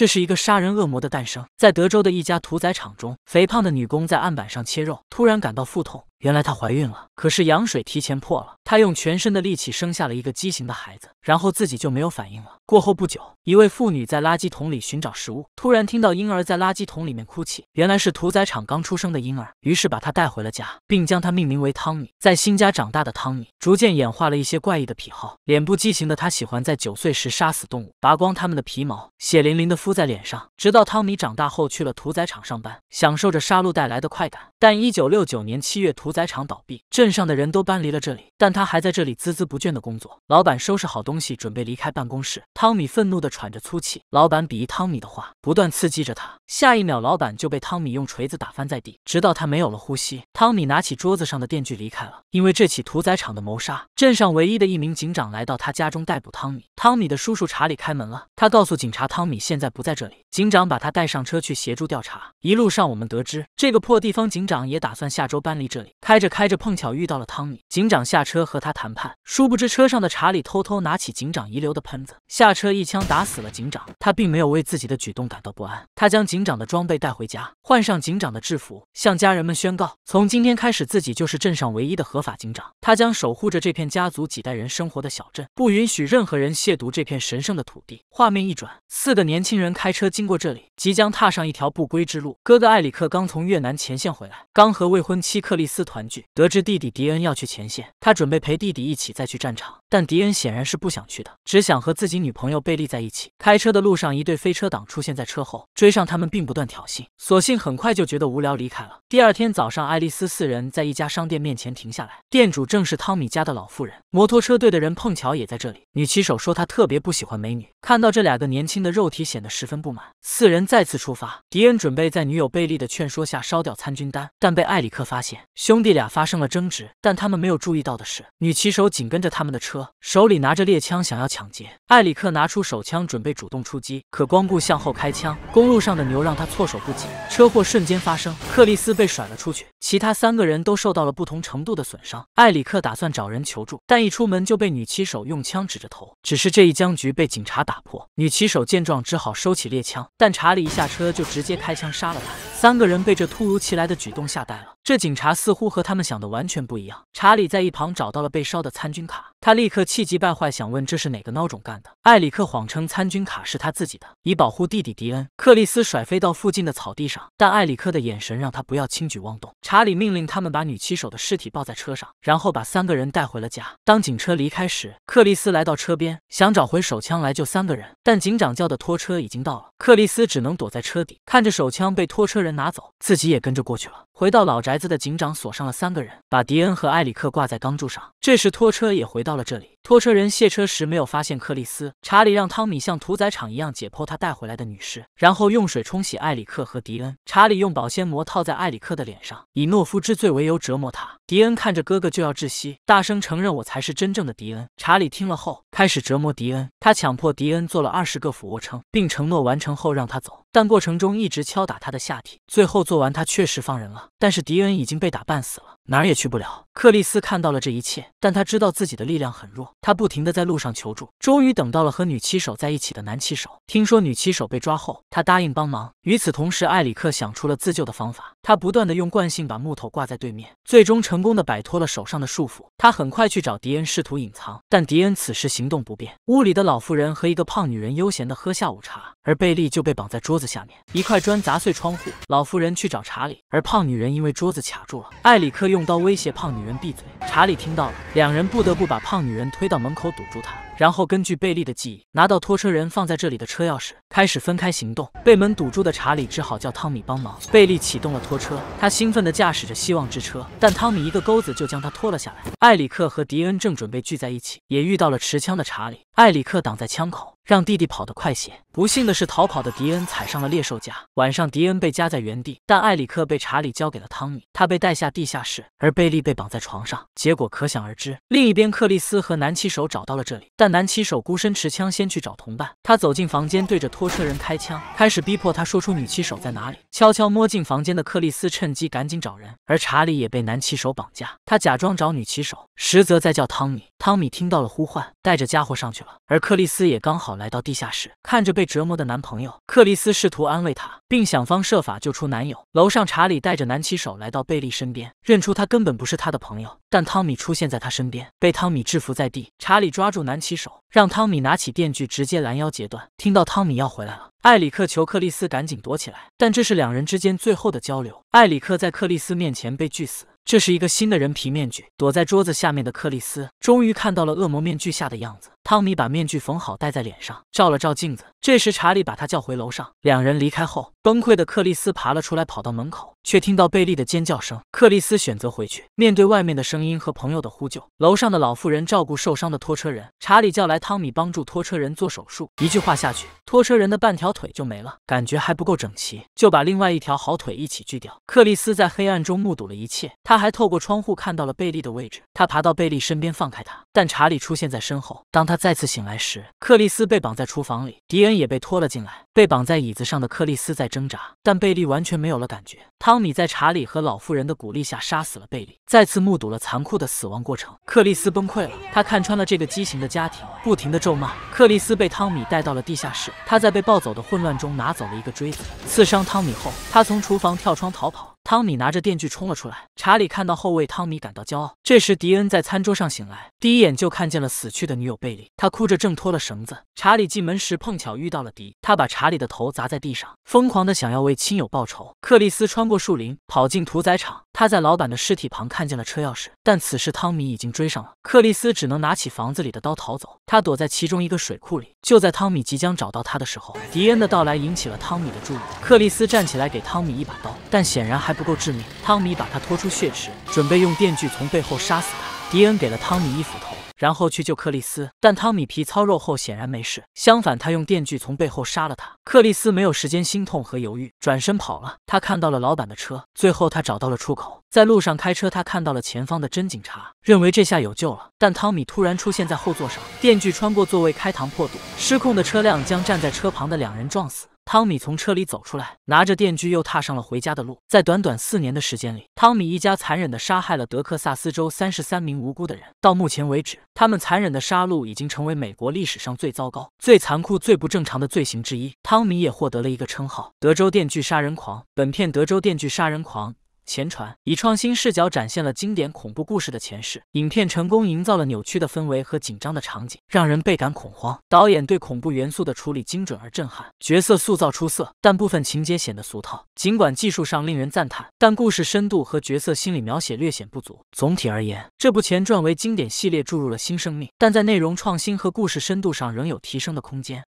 这是一个杀人恶魔的诞生。在德州的一家屠宰场中，肥胖的女工在案板上切肉，突然感到腹痛。原来她怀孕了，可是羊水提前破了。她用全身的力气生下了一个畸形的孩子。然后自己就没有反应了。过后不久，一位妇女在垃圾桶里寻找食物，突然听到婴儿在垃圾桶里面哭泣。原来是屠宰场刚出生的婴儿，于是把他带回了家，并将他命名为汤米。在新家长大的汤米，逐渐演化了一些怪异的癖好。脸部畸形的他喜欢在九岁时杀死动物，拔光他们的皮毛，血淋淋的敷在脸上。直到汤米长大后去了屠宰场上班，享受着杀戮带来的快感。但一九六九年七月，屠宰场倒闭，镇上的人都搬离了这里，但他还在这里孜孜不倦的工作。老板收拾好东。东西准备离开办公室，汤米愤怒地喘着粗气。老板鄙夷汤米的话，不断刺激着他。下一秒，老板就被汤米用锤子打翻在地，直到他没有了呼吸。汤米拿起桌子上的电锯离开了。因为这起屠宰场的谋杀，镇上唯一的一名警长来到他家中逮捕汤米。汤米的叔叔查理开门了，他告诉警察汤米现在不在这里。警长把他带上车去协助调查。一路上，我们得知这个破地方，警长也打算下周搬离这里。开着开着，碰巧遇到了汤米。警长下车和他谈判，殊不知车上的查理偷偷拿。起警长遗留的喷子，下车一枪打死了警长。他并没有为自己的举动感到不安，他将警长的装备带回家，换上警长的制服，向家人们宣告：从今天开始，自己就是镇上唯一的合法警长。他将守护着这片家族几代人生活的小镇，不允许任何人亵渎这片神圣的土地。画面一转，四个年轻人开车经过这里，即将踏上一条不归之路。哥哥艾里克刚从越南前线回来，刚和未婚妻克里斯团聚，得知弟弟迪恩要去前线，他准备陪弟弟一起再去战场。但迪恩显然是不想去的，只想和自己女朋友贝利在一起。开车的路上，一对飞车党出现在车后，追上他们并不断挑衅。索性很快就觉得无聊，离开了。第二天早上，爱丽丝四人在一家商店面前停下来，店主正是汤米家的老妇人。摩托车队的人碰巧也在这里。女骑手说她特别不喜欢美女，看到这两个年轻的肉体显得十分不满。四人再次出发，迪恩准备在女友贝利的劝说下烧掉参军单，但被艾里克发现，兄弟俩发生了争执。但他们没有注意到的是，女骑手紧跟着他们的车。手里拿着猎枪想要抢劫，艾里克拿出手枪准备主动出击，可光顾向后开枪，公路上的牛让他措手不及，车祸瞬间发生，克里斯被甩了出去，其他三个人都受到了不同程度的损伤。艾里克打算找人求助，但一出门就被女骑手用枪指着头。只是这一僵局被警察打破，女骑手见状只好收起猎枪，但查理一下车就直接开枪杀了他。三个人被这突如其来的举动吓呆了。这警察似乎和他们想的完全不一样。查理在一旁找到了被烧的参军卡，他立刻气急败坏，想问这是哪个孬种干的。艾里克谎称参军卡是他自己的，以保护弟弟迪恩。克里斯甩飞到附近的草地上，但艾里克的眼神让他不要轻举妄动。查理命令他们把女骑手的尸体抱在车上，然后把三个人带回了家。当警车离开时，克里斯来到车边，想找回手枪来救三个人，但警长叫的拖车已经到了，克里斯只能躲在车底，看着手枪被拖车人拿走，自己也跟着过去了。回到老宅子的警长锁上了三个人，把迪恩和埃里克挂在钢柱上。这时，拖车也回到了这里。拖车人卸车时没有发现克里斯。查理让汤米像屠宰场一样解剖他带回来的女尸，然后用水冲洗艾里克和迪恩。查理用保鲜膜套在艾里克的脸上，以懦夫之罪为由折磨他。迪恩看着哥哥就要窒息，大声承认我才是真正的迪恩。查理听了后开始折磨迪恩，他强迫迪恩做了二十个俯卧撑，并承诺完成后让他走，但过程中一直敲打他的下体。最后做完，他确实放人了，但是迪恩已经被打半死了。哪儿也去不了。克里斯看到了这一切，但他知道自己的力量很弱，他不停的在路上求助，终于等到了和女骑手在一起的男骑手。听说女骑手被抓后，他答应帮忙。与此同时，艾里克想出了自救的方法，他不断的用惯性把木头挂在对面，最终成功的摆脱了手上的束缚。他很快去找迪恩试图隐藏，但迪恩此时行动不便。屋里的老妇人和一个胖女人悠闲的喝下午茶，而贝利就被绑在桌子下面。一块砖砸碎窗户，老妇人去找查理，而胖女人因为桌子卡住了，艾里克。用刀威胁胖女人闭嘴。查理听到了，两人不得不把胖女人推到门口堵住她，然后根据贝利的记忆拿到拖车人放在这里的车钥匙，开始分开行动。被门堵住的查理只好叫汤米帮忙。贝利启动了拖车，他兴奋地驾驶着希望之车，但汤米一个钩子就将他拖了下来。艾里克和迪恩正准备聚在一起，也遇到了持枪的查理。艾里克挡在枪口。让弟弟跑得快些。不幸的是，逃跑的迪恩踩上了猎兽夹。晚上，迪恩被夹在原地，但艾里克被查理交给了汤米，他被带下地下室，而贝利被绑在床上。结果可想而知。另一边，克里斯和男骑手找到了这里，但男骑手孤身持枪先去找同伴。他走进房间，对着拖车人开枪，开始逼迫他说出女骑手在哪里。悄悄摸进房间的克里斯趁机赶紧找人，而查理也被男骑手绑架。他假装找女骑手，实则在叫汤米。汤米听到了呼唤，带着家伙上去了。而克里斯也刚好来到地下室，看着被折磨的男朋友，克里斯试图安慰他，并想方设法救出男友。楼上查理带着男骑手来到贝利身边，认出他根本不是他的朋友。但汤米出现在他身边，被汤米制服在地。查理抓住男骑手。让汤米拿起电锯，直接拦腰截断。听到汤米要回来了，艾里克求克里斯赶紧躲起来，但这是两人之间最后的交流。艾里克在克里斯面前被锯死，这是一个新的人皮面具。躲在桌子下面的克里斯终于看到了恶魔面具下的样子。汤米把面具缝好，戴在脸上，照了照镜子。这时查理把他叫回楼上。两人离开后。崩溃的克里斯爬了出来，跑到门口，却听到贝利的尖叫声。克里斯选择回去，面对外面的声音和朋友的呼救。楼上的老妇人照顾受伤的拖车人，查理叫来汤米帮助拖车人做手术。一句话下去，拖车人的半条腿就没了，感觉还不够整齐，就把另外一条好腿一起锯掉。克里斯在黑暗中目睹了一切，他还透过窗户看到了贝利的位置。他爬到贝利身边，放开他，但查理出现在身后。当他再次醒来时，克里斯被绑在厨房里，迪恩也被拖了进来。被绑在椅子上的克里斯在。挣扎，但贝利完全没有了感觉。汤米在查理和老妇人的鼓励下杀死了贝利，再次目睹了残酷的死亡过程。克里斯崩溃了，他看穿了这个畸形的家庭，不停的咒骂。克里斯被汤米带到了地下室，他在被抱走的混乱中拿走了一个锥子，刺伤汤米后，他从厨房跳窗逃跑。汤米拿着电锯冲了出来，查理看到后为汤米感到骄傲。这时，迪恩在餐桌上醒来，第一眼就看见了死去的女友贝利，他哭着挣脱了绳子。查理进门时碰巧遇到了迪，他把查理的头砸在地上，疯狂的想要为亲友报仇。克里斯穿过树林跑进屠宰场，他在老板的尸体旁看见了车钥匙，但此时汤米已经追上了，克里斯只能拿起房子里的刀逃走。他躲在其中一个水库里，就在汤米即将找到他的时候，迪恩的到来引起了汤米的注意。克里斯站起来给汤米一把刀，但显然还。不够致命，汤米把他拖出血池，准备用电锯从背后杀死他。迪恩给了汤米一斧头，然后去救克里斯。但汤米皮糙肉厚，显然没事。相反，他用电锯从背后杀了他。克里斯没有时间心痛和犹豫，转身跑了。他看到了老板的车，最后他找到了出口。在路上开车，他看到了前方的真警察，认为这下有救了。但汤米突然出现在后座上，电锯穿过座位开膛破肚，失控的车辆将站在车旁的两人撞死。汤米从车里走出来，拿着电锯又踏上了回家的路。在短短四年的时间里，汤米一家残忍的杀害了德克萨斯州三十三名无辜的人。到目前为止，他们残忍的杀戮已经成为美国历史上最糟糕、最残酷、最不正常的罪行之一。汤米也获得了一个称号——德州电锯杀人狂。本片《德州电锯杀人狂》。前传以创新视角展现了经典恐怖故事的前世，影片成功营造了扭曲的氛围和紧张的场景，让人倍感恐慌。导演对恐怖元素的处理精准而震撼，角色塑造出色，但部分情节显得俗套。尽管技术上令人赞叹，但故事深度和角色心理描写略显不足。总体而言，这部前传为经典系列注入了新生命，但在内容创新和故事深度上仍有提升的空间。